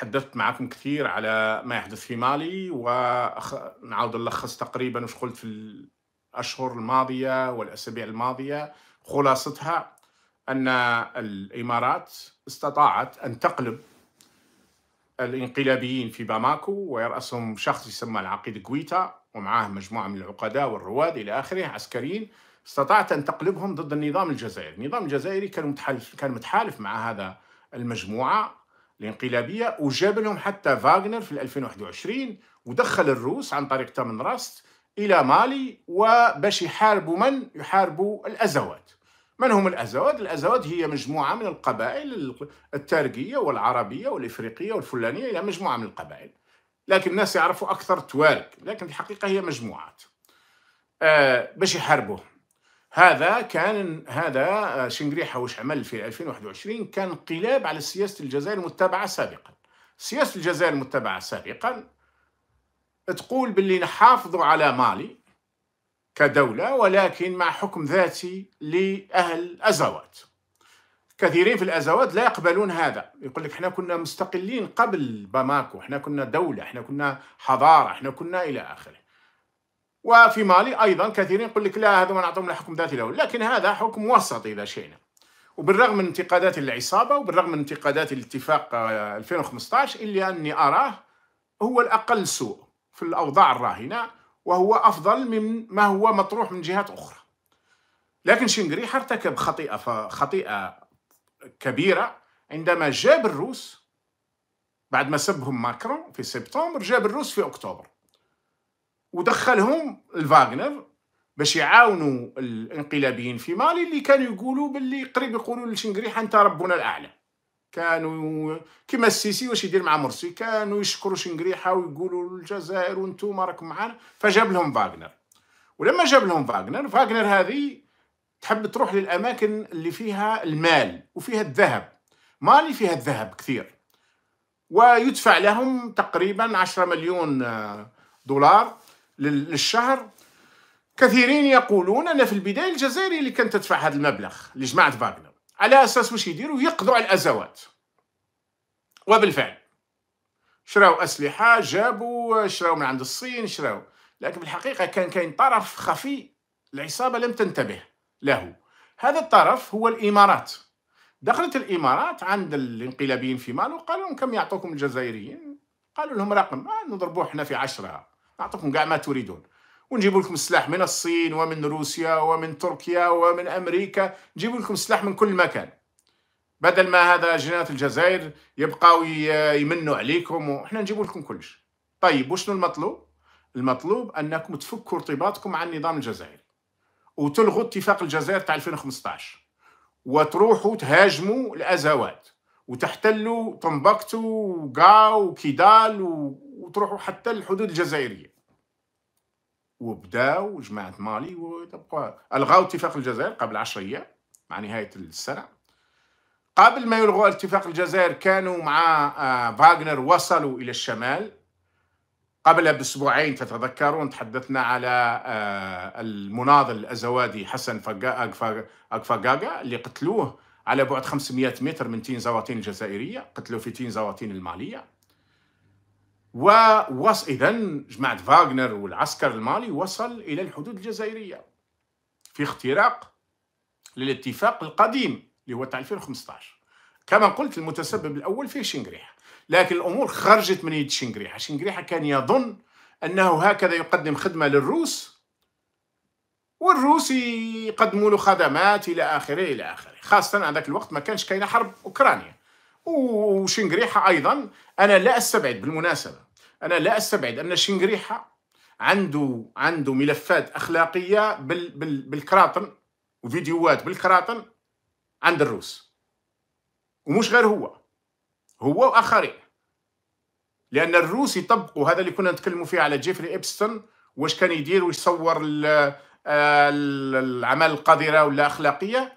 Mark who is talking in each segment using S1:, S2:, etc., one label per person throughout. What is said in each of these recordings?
S1: تحدثت معكم كثير على ما يحدث في مالي ونعاود نلخص تقريبا وش قلت في الأشهر الماضية والأسابيع الماضية خلاصتها أن الإمارات استطاعت أن تقلب الانقلابيين في باماكو ويرأسهم شخص يسمى العقيد قويتا ومعاه مجموعة من العقداء والرواد إلى آخره عسكريين استطاعت أن تقلبهم ضد النظام الجزائري النظام الجزائري كان متحالف, كان متحالف مع هذا المجموعة الانقلابيه وجاب لهم حتى فاغنر في 2021 ودخل الروس عن طريق تمن راست الى مالي وباش يحاربوا من يحاربوا الازوات من هم الازوات الازوات هي مجموعه من القبائل التارجيه والعربيه والافريقيه والفلانيه الى مجموعه من القبائل لكن الناس يعرفوا اكثر توارك لكن في الحقيقه هي مجموعات آه باش يحاربوهم هذا كان هذا آه، شنقريحه وش عمل في 2021 كان انقلاب على سياسه الجزائر المتبعه سابقا سياسه الجزائر المتبعه سابقا تقول باللي نحافظوا على مالي كدوله ولكن مع حكم ذاتي لاهل ازوات كثيرين في الازوات لا يقبلون هذا يقول لك احنا كنا مستقلين قبل باماكو احنا كنا دوله احنا كنا حضاره احنا كنا الى اخره وفي مالي ايضا كثيرين يقول لك لا هذا ما نعطيهم الحكم ذاتي له لكن هذا حكم وسطي اذا شئنا وبالرغم من انتقادات العصابه وبالرغم من انتقادات الاتفاق 2015 آه، الا اني اراه هو الاقل سوء في الاوضاع الراهنه وهو افضل من ما هو مطروح من جهات اخرى لكن شنقريحه ارتكب خطيئه خطيئه كبيره عندما جاب الروس بعد ما سبهم ماكرون في سبتمبر جاب الروس في اكتوبر ودخلهم الفاغنر باش يعاونوا الانقلابيين في مالي اللي كانوا يقولوا باللي قريب يقولوا لشنقريحه انت ربنا الاعلى كانوا كما السيسي واش يدير مع مرسي كانوا يشكروا شنقريحه ويقولوا للجزائر وانتم راكم معانا فجاب لهم فاغنر ولما جاب لهم فاغنر فاغنر هذه تحب تروح للاماكن اللي فيها المال وفيها الذهب مالي فيها الذهب كثير ويدفع لهم تقريبا 10 مليون دولار للشهر كثيرين يقولون ان في البدايه الجزائر اللي كانت تدفع هذا المبلغ لجماعه فاغنر على اساس واش يديروا يقضوا على الازوات وبالفعل شراو اسلحه جابوا شراو من عند الصين شراو لكن بالحقيقه كان كاين طرف خفي العصابه لم تنتبه له هذا الطرف هو الامارات دخلت الامارات عند الانقلابيين في مالو قالوا لهم كم يعطوكم الجزائريين قالوا لهم رقم آه نضربوه حنا في عشرة نعطيكم كاع ما تريدون ونجيب لكم السلاح من الصين ومن روسيا ومن تركيا ومن امريكا نجيب لكم السلاح من كل مكان بدل ما هذا جنات الجزائر يبقاو يمنوا عليكم وحنا نجيب لكم كلش طيب وشنو المطلوب المطلوب انكم تفكوا ارتباطكم عن النظام الجزائري وتلغوا اتفاق الجزائر تاع 2015 وتروحوا تهاجموا الازوات وتحتلوا طنبكتو وقاو وكيدال و... وتروحوا حتى الحدود الجزائريه وبداو جماعه مالي وتبقى الغاو اتفاق الجزائر قبل 10 ايام مع نهايه السنه قبل ما يلغوا اتفاق الجزائر كانوا مع آه، فاغنر وصلوا الى الشمال قبل باسبوعين تتذكرون تحدثنا على آه، المناضل الازوادي حسن اكفاغاغا اللي قتلوه على بعد 500 متر من تين زواتين الجزائريه قتلوه في تين زواتين الماليه ووص إذا جماعة فاغنر والعسكر المالي وصل إلى الحدود الجزائرية في اختراق للاتفاق القديم اللي هو تاع 2015 كما قلت المتسبب الأول فيه شنقريحة لكن الأمور خرجت من يد شنقريحة شنقريحة كان يظن أنه هكذا يقدم خدمة للروس والروس يقدموا له خدمات إلى آخره إلى آخره خاصة هذاك الوقت ما كانش كاينة حرب أوكرانيا وشنقريحة أيضا أنا لا أستبعد بالمناسبة انا لا استبعد ان شنقريحه عنده عنده ملفات اخلاقيه بال بال بالكراطن وفيديوهات بالكراطن عند الروس ومش غير هو هو واخرين لان الروس يطبقوا هذا اللي كنا نتكلموا فيه على جيفري ابستون واش كان يدير ويصور آه، الاعمال القذره ولا اخلاقيه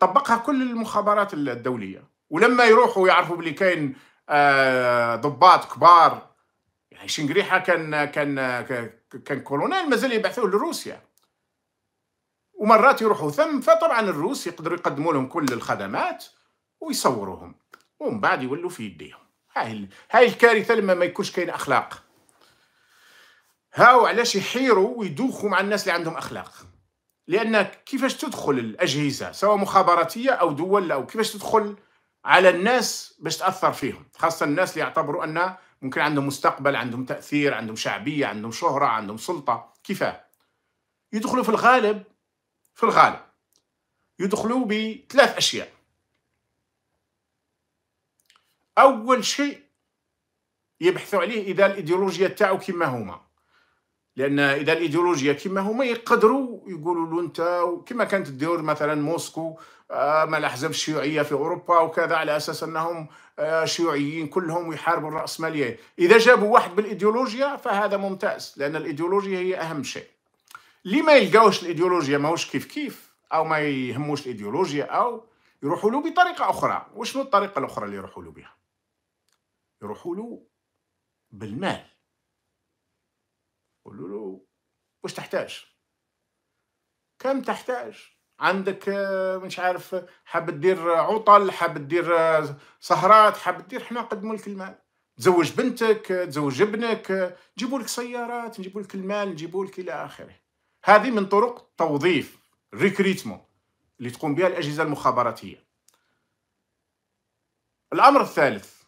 S1: طبقها كل المخابرات الدوليه ولما يروحوا يعرفوا بلي كاين آه، ضباط كبار شنقريحه كان كان كان كولونيل مازال يبعثوه لروسيا ومرات يروحوا ثم فطبعا الروس يقدروا يقدموا لهم كل الخدمات ويصوروهم ومن بعد يولوا في يديهم هاي هاي الكارثه لما ما يكونش كاين اخلاق هاو علاش يحيروا ويدوخوا مع الناس اللي عندهم اخلاق لان كيفاش تدخل الاجهزه سواء مخابراتيه او دول او كيفاش تدخل على الناس باش تاثر فيهم خاصه الناس اللي يعتبروا ان ممكن عندهم مستقبل عندهم تأثير عندهم شعبية عندهم شهرة عندهم سلطة كيفاه يدخلوا في الغالب في الغالب يدخلوا بثلاث أشياء أول شيء يبحثوا عليه إذا الإيديولوجيا تاعو كما هما لان اذا الايديولوجيا كما هما يقدروا يقولوا له انت كما كانت دير مثلا موسكو آه، مع الاحزاب الشيوعيه في اوروبا وكذا على اساس انهم آه، شيوعيين كلهم ويحاربوا الراسماليه اذا جابوا واحد بالايديولوجيا فهذا ممتاز لان الايديولوجيا هي اهم شيء لما ما يلقاوش الايديولوجيا ماهوش كيف كيف او ما يهموش الايديولوجيا او يروحوا له بطريقه اخرى وشنو الطريقه الاخرى اللي يروحوا له بها يروحوا له بالمال قولوا له واش تحتاج كم تحتاج عندك آه، مش عارف حاب تدير عطل حاب تدير آه، سهرات حاب تدير حنا نقدموا لك المال تزوج بنتك آه، تزوج ابنك نجيبوا لك سيارات نجيبوا لك المال نجيبوا لك الى اخره هذه من طرق التوظيف ريكريتمون اللي تقوم بها الاجهزه المخابراتيه الامر الثالث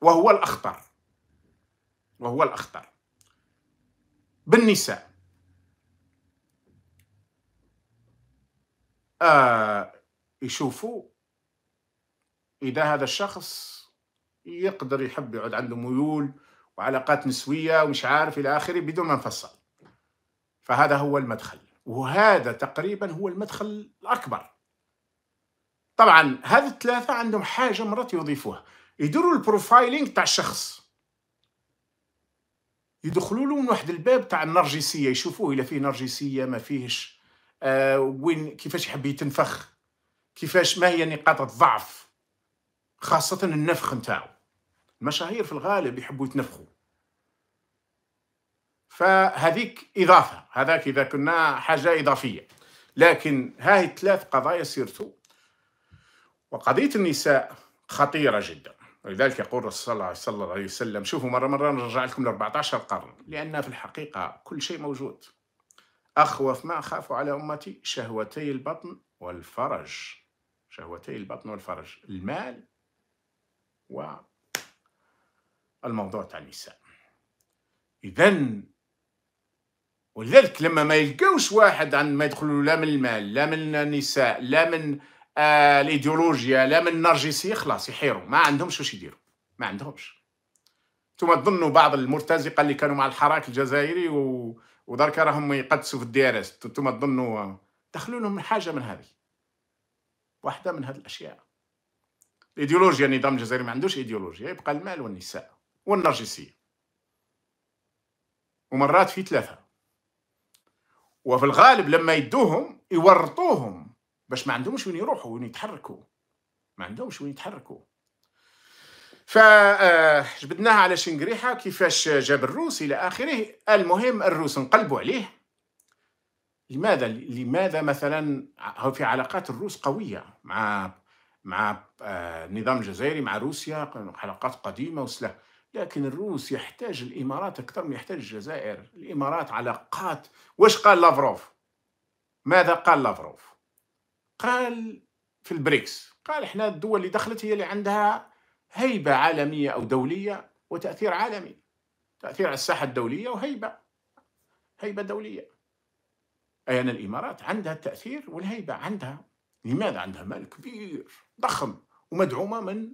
S1: وهو الاخطر وهو الاخطر بالنساء آه يشوفوا إذا هذا الشخص يقدر يحب يقعد عنده ميول وعلاقات نسوية ومش عارف إلى آخره بدون ما نفصل فهذا هو المدخل وهذا تقريبا هو المدخل الأكبر طبعا هذا الثلاثة عندهم حاجة مرات يضيفوها يديروا البروفايلينج تاع الشخص يدخلوا له من واحد الباب تاع النرجسيه يشوفوه الا فيه نرجسيه ما فيهش آه وين كيفاش يحب يتنفخ كيفاش ما هي نقاط الضعف خاصه النفخ نتاعو المشاهير في الغالب يحبوا يتنفخوا فهذيك اضافه هذاك اذا كنا حاجه اضافيه لكن هاي الثلاث قضايا سيرتو وقضيه النساء خطيره جدا ولذلك يقول الرسول صلى الله عليه وسلم شوفوا مرة مرة نرجع لكم ل 14 قرن لأن في الحقيقة كل شيء موجود أخوف ما أخاف على أمتي شهوتي البطن والفرج شهوتي البطن والفرج المال والموضوع تاع النساء إذا ولذلك لما ما يلقاوش واحد عن ما يدخلوا لا من المال لا من النساء لا من آه الايديولوجيا لا من النرجسيه خلاص يحيروا ما عندهمش واش يديروا ما عندهمش ثم تظنوا بعض المرتزقه اللي كانوا مع الحراك الجزائري و... ودرك راهم يقدسوا في اس ثم تظنوا دخلوا لهم حاجه من هذه واحده من هذه الاشياء الايديولوجيا النظام الجزائري ما عندوش ايديولوجيا يبقى المال والنساء والنرجسيه ومرات في ثلاثه وفي الغالب لما يدوهم يورطوهم باش ما عندهمش وين يروحوا وين يتحركوا ما عندهمش وين يتحركوا فجبدناها آه، على شنقريحة كيفاش جاب الروس إلى آخره المهم الروس انقلبوا عليه لماذا لماذا مثلا هو في علاقات الروس قوية مع مع النظام آه، الجزائري مع روسيا علاقات قديمة وسلاح لكن الروس يحتاج الإمارات أكثر من يحتاج الجزائر الإمارات علاقات واش قال لافروف ماذا قال لافروف قال في البريكس قال احنا الدول اللي دخلت هي اللي عندها هيبه عالميه او دوليه وتاثير عالمي تاثير على الساحه الدوليه وهيبه هيبه دوليه اي أن الامارات عندها التاثير والهيبه عندها لماذا عندها مال كبير ضخم ومدعومه من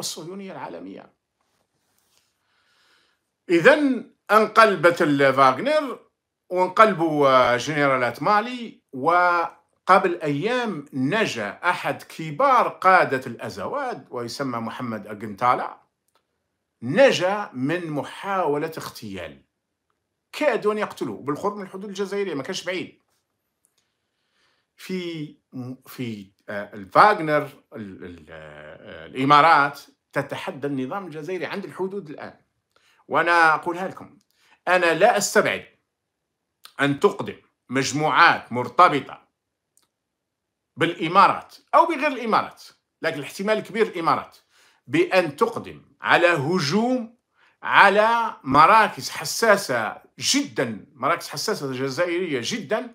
S1: الصهيونيه العالميه اذا انقلبت فاغنر وانقلبوا جنرالات مالي و قبل أيام نجا أحد كبار قادة الأزواد ويسمى محمد أجنتالا نجا من محاولة اغتيال كادوا أن يقتلوه بالقرب من الحدود الجزائرية ما كانش بعيد في في آه، الفاغنر آه، الإمارات تتحدى النظام الجزائري عند الحدود الآن وأنا أقولها لكم أنا لا أستبعد أن تقدم مجموعات مرتبطة بالإمارات أو بغير الإمارات لكن الاحتمال الكبير الإمارات بأن تقدم على هجوم على مراكز حساسة جدا مراكز حساسة جزائرية جدا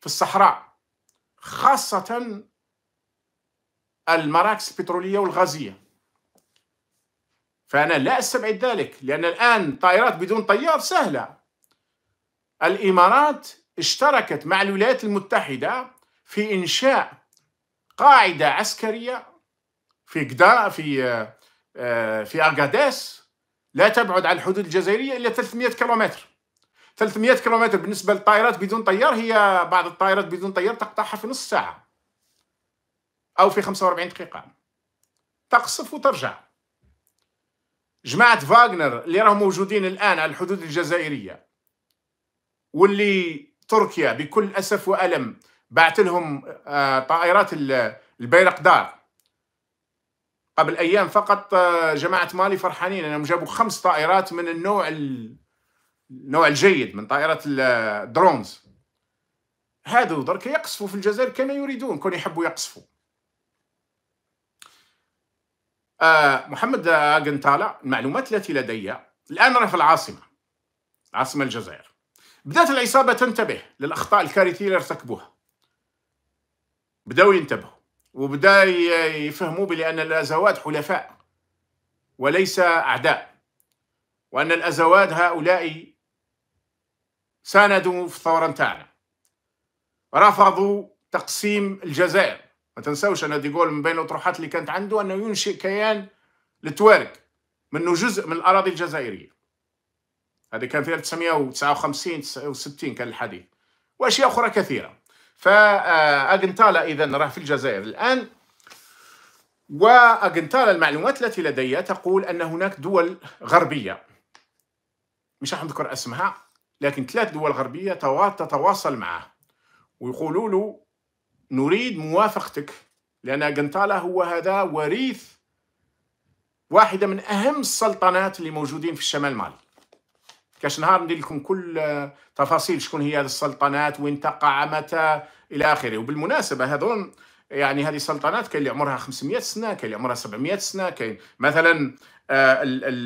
S1: في الصحراء خاصة المراكز البترولية والغازية فأنا لا أستبعد ذلك لأن الآن طائرات بدون طيار سهلة الإمارات اشتركت مع الولايات المتحدة في إنشاء قاعدة عسكرية في قدا في آه، في أغاداس لا تبعد عن الحدود الجزائرية إلا 300 كيلومتر 300 كيلومتر بالنسبة للطائرات بدون طيار هي بعض الطائرات بدون طيار تقطعها في نص ساعة أو في 45 دقيقة تقصف وترجع جماعة فاغنر اللي راهم موجودين الآن على الحدود الجزائرية واللي تركيا بكل أسف وألم بعت لهم آه، طائرات البيرقدار قبل ايام فقط آه، جماعه مالي فرحانين انهم جابوا خمس طائرات من النوع النوع الجيد من طائرات الدرونز هذا درك يقصفوا في الجزائر كما يريدون كون يحبوا يقصفوا آه محمد قنطالة المعلومات التي لدي الآن راه في العاصمة عاصمة الجزائر بدأت العصابة تنتبه للأخطاء الكارثية اللي ارتكبوها بداوا ينتبهوا وبدا يفهموا بأن الأزوات حلفاء وليس أعداء وأن الأزوات هؤلاء ساندوا في الثورة نتاعنا رفضوا تقسيم الجزائر ما تنساوش أن ديغول من بين الأطروحات اللي كانت عنده أنه ينشئ كيان للتوارك منه جزء من الأراضي الجزائرية هذا كان في 1959 و60 كان الحديث وأشياء أخرى كثيرة فأجنتالا إذا راه في الجزائر الآن وأجنتالا المعلومات التي لدي تقول أن هناك دول غربية مش راح نذكر اسمها لكن ثلاث دول غربية تتواصل معه ويقولوا له نريد موافقتك لأن أجنتالا هو هذا وريث واحدة من أهم السلطنات اللي موجودين في الشمال مالي كاش نهار ندير لكم كل آه، تفاصيل شكون هي هذه السلطنات وين تقع متى الى اخره وبالمناسبه هذون يعني هذه السلطنات كاين اللي عمرها 500 سنه كاين اللي عمرها 700 سنه كاين مثلا آه،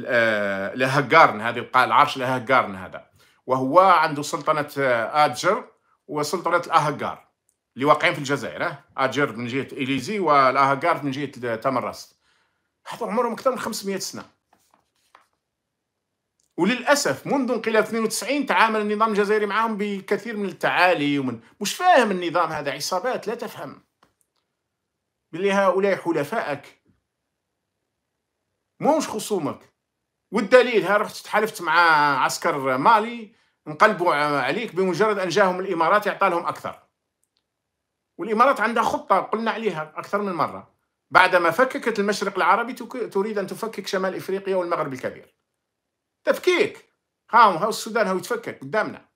S1: آه، لهجارن هذه العرش لهجارن هذا وهو عنده سلطنه اجر وسلطنه الاهجار اللي واقعين في الجزائر اجر من جهه اليزي والاهجار من جهه تمرست هذا عمرهم اكثر من 500 سنه وللاسف منذ انقلاب 92 تعامل النظام الجزائري معهم بكثير من التعالي ومن مش فاهم النظام هذا عصابات لا تفهم باللي هؤلاء حلفائك موش خصومك والدليل ها رحت تحالفت مع عسكر مالي انقلبوا عليك بمجرد ان جاهم الامارات يعطى لهم اكثر والامارات عندها خطه قلنا عليها اكثر من مره بعدما فككت المشرق العربي تريد ان تفكك شمال افريقيا والمغرب الكبير تفكيك هاو هاو السودان هاو يتفكك قدامنا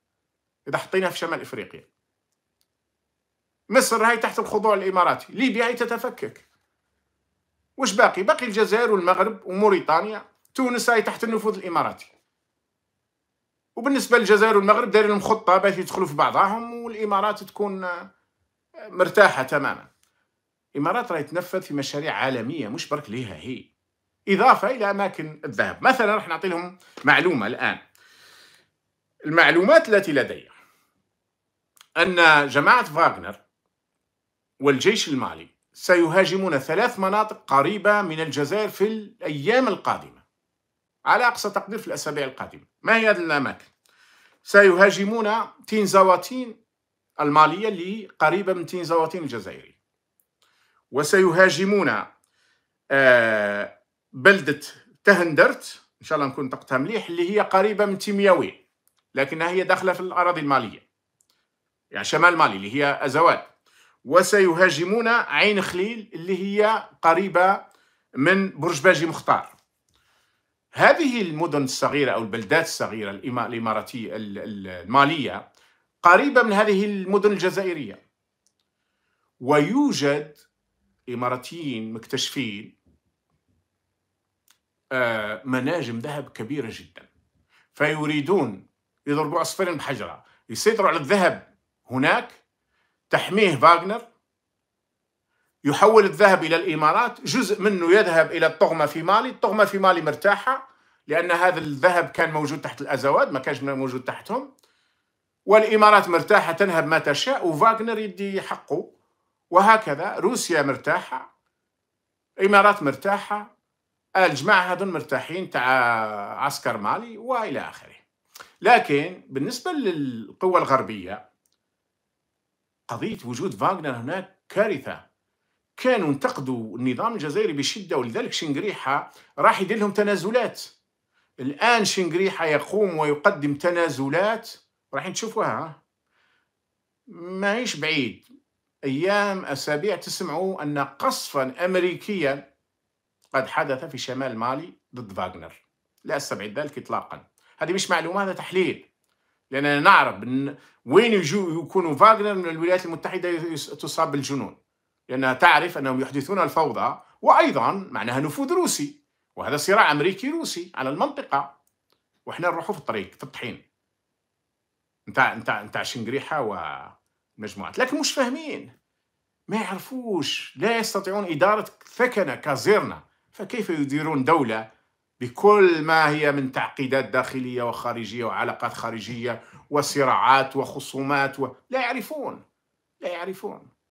S1: اذا حطيناه في شمال افريقيا مصر هاي تحت الخضوع الاماراتي ليبيا هاي تتفكك وش باقي باقي الجزائر والمغرب وموريتانيا تونس هاي تحت النفوذ الاماراتي وبالنسبه للجزائر والمغرب دايرين خطه باش يدخلوا في بعضهم والامارات تكون آه، مرتاحه تماما الامارات راهي تنفذ في مشاريع عالميه مش برك ليها هي إضافة إلى أماكن الذهب مثلا راح نعطي لهم معلومة الآن المعلومات التي لدي أن جماعة فاغنر والجيش المالي سيهاجمون ثلاث مناطق قريبة من الجزائر في الأيام القادمة على أقصى تقدير في الأسابيع القادمة ما هي هذه الأماكن؟ سيهاجمون تينزاواتين المالية اللي قريبة من تينزاواتين الجزائري وسيهاجمون آه بلده تهندرت ان شاء الله نكون نطقتها مليح اللي هي قريبه من تيمياوي لكنها هي داخله في الاراضي الماليه يعني شمال مالي اللي هي ازواد وسيهاجمون عين خليل اللي هي قريبه من برج باجي مختار هذه المدن الصغيره او البلدات الصغيره الاماراتيه الماليه قريبه من هذه المدن الجزائريه ويوجد اماراتيين مكتشفين آه، مناجم ذهب كبيرة جدا فيريدون يضربوا عصفورين بحجرة يسيطروا على الذهب هناك تحميه فاغنر يحول الذهب إلى الإمارات جزء منه يذهب إلى الطغمة في مالي الطغمة في مالي مرتاحة لأن هذا الذهب كان موجود تحت الأزواد ما كانش موجود تحتهم والإمارات مرتاحة تنهب ما تشاء وفاغنر يدي حقه وهكذا روسيا مرتاحة الإمارات مرتاحة الجماعة هذون مرتاحين تاع عسكر مالي وإلى آخره لكن بالنسبة للقوى الغربية قضية وجود فاغنر هناك كارثة كانوا انتقدوا النظام الجزائري بشدة ولذلك شنقريحة راح يدير لهم تنازلات الآن شنقريحة يقوم ويقدم تنازلات راح نشوفوها ماهيش بعيد أيام أسابيع تسمعوا أن قصفا أمريكيا قد حدث في شمال مالي ضد فاغنر لا استبعد ذلك اطلاقا هذه مش معلومه هذا تحليل لاننا نعرف وين يجوا يكونوا فاغنر من الولايات المتحده تصاب بالجنون لانها تعرف انهم يحدثون الفوضى وايضا معناها نفوذ روسي وهذا صراع امريكي روسي على المنطقه واحنا نروحوا في الطريق في الطحين نتاع نتاع نتاع شنقريحه ومجموعات لكن مش فاهمين ما يعرفوش لا يستطيعون اداره ثكنه كازيرنا فكيف يديرون دولة بكل ما هي من تعقيدات داخلية وخارجية وعلاقات خارجية وصراعات وخصومات و... لا يعرفون لا يعرفون